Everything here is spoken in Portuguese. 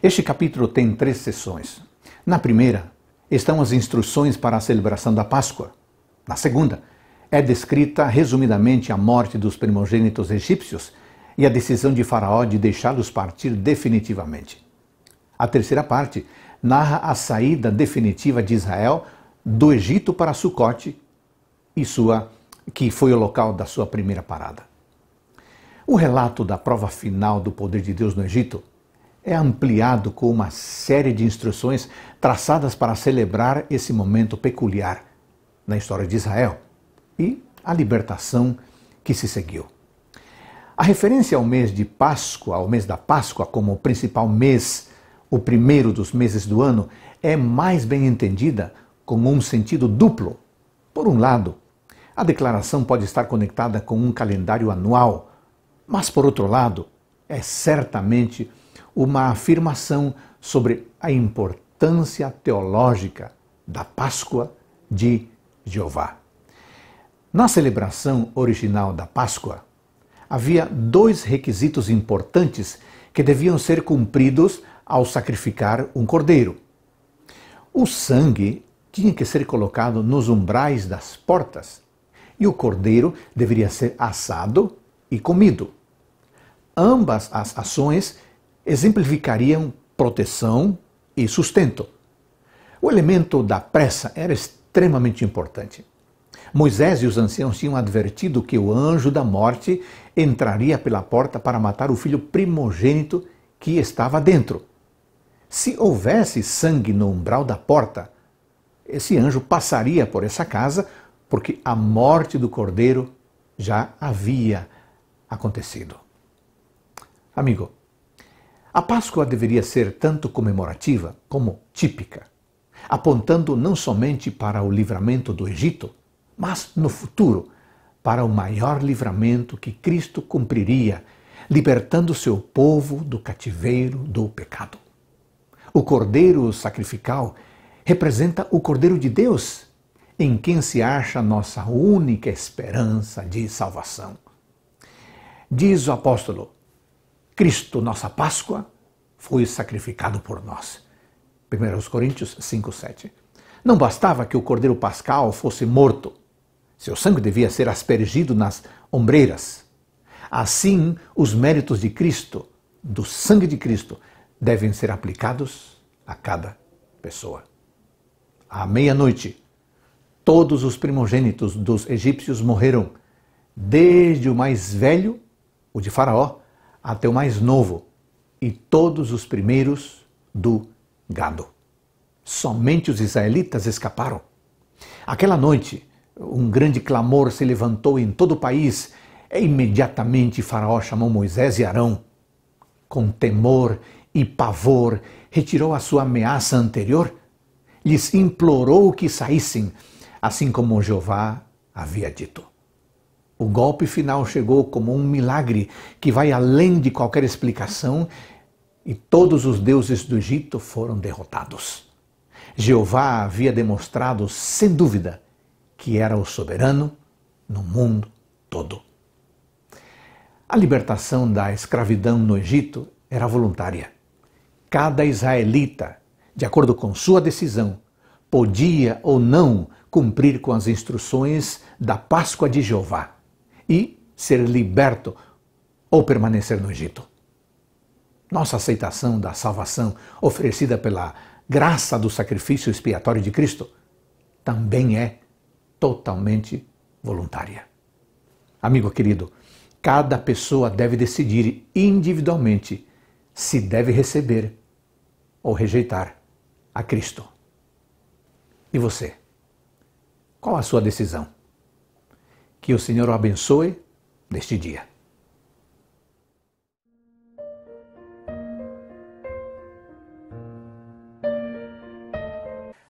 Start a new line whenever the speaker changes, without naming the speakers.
Este capítulo tem três sessões. Na primeira, estão as instruções para a celebração da Páscoa. Na segunda, é descrita resumidamente a morte dos primogênitos egípcios e a decisão de Faraó de deixá-los partir definitivamente. A terceira parte narra a saída definitiva de Israel do Egito para Sucote, e sua, que foi o local da sua primeira parada. O relato da prova final do poder de Deus no Egito é ampliado com uma série de instruções traçadas para celebrar esse momento peculiar na história de Israel e a libertação que se seguiu. A referência ao mês de Páscoa, ao mês da Páscoa, como o principal mês, o primeiro dos meses do ano, é mais bem entendida como um sentido duplo. Por um lado, a declaração pode estar conectada com um calendário anual, mas por outro lado, é certamente uma afirmação sobre a importância teológica da Páscoa de Jeová. Na celebração original da Páscoa, havia dois requisitos importantes que deviam ser cumpridos ao sacrificar um cordeiro. O sangue tinha que ser colocado nos umbrais das portas e o cordeiro deveria ser assado e comido. Ambas as ações exemplificariam proteção e sustento. O elemento da pressa era extremamente importante. Moisés e os anciãos tinham advertido que o anjo da morte entraria pela porta para matar o filho primogênito que estava dentro. Se houvesse sangue no umbral da porta, esse anjo passaria por essa casa, porque a morte do cordeiro já havia acontecido. Amigo, a Páscoa deveria ser tanto comemorativa como típica, apontando não somente para o livramento do Egito, mas no futuro, para o maior livramento que Cristo cumpriria, libertando seu povo do cativeiro do pecado. O cordeiro sacrificial representa o cordeiro de Deus, em quem se acha nossa única esperança de salvação. Diz o apóstolo: Cristo, nossa Páscoa, foi sacrificado por nós. 1 Coríntios 5, 7. Não bastava que o cordeiro pascal fosse morto, seu sangue devia ser aspergido nas ombreiras. Assim, os méritos de Cristo, do sangue de Cristo, devem ser aplicados a cada pessoa. À meia-noite, todos os primogênitos dos egípcios morreram, desde o mais velho, o de Faraó, até o mais novo, e todos os primeiros do gado. Somente os israelitas escaparam. Aquela noite, um grande clamor se levantou em todo o país. E é imediatamente Faraó chamou Moisés e Arão. Com temor e pavor, retirou a sua ameaça anterior, lhes implorou que saíssem, assim como Jeová havia dito. O golpe final chegou como um milagre que vai além de qualquer explicação e todos os deuses do Egito foram derrotados. Jeová havia demonstrado, sem dúvida, que era o soberano no mundo todo. A libertação da escravidão no Egito era voluntária. Cada israelita, de acordo com sua decisão, podia ou não cumprir com as instruções da Páscoa de Jeová e ser liberto ou permanecer no Egito. Nossa aceitação da salvação oferecida pela graça do sacrifício expiatório de Cristo também é totalmente voluntária. Amigo querido, cada pessoa deve decidir individualmente se deve receber ou rejeitar a Cristo. E você? Qual a sua decisão? Que o Senhor o abençoe neste dia.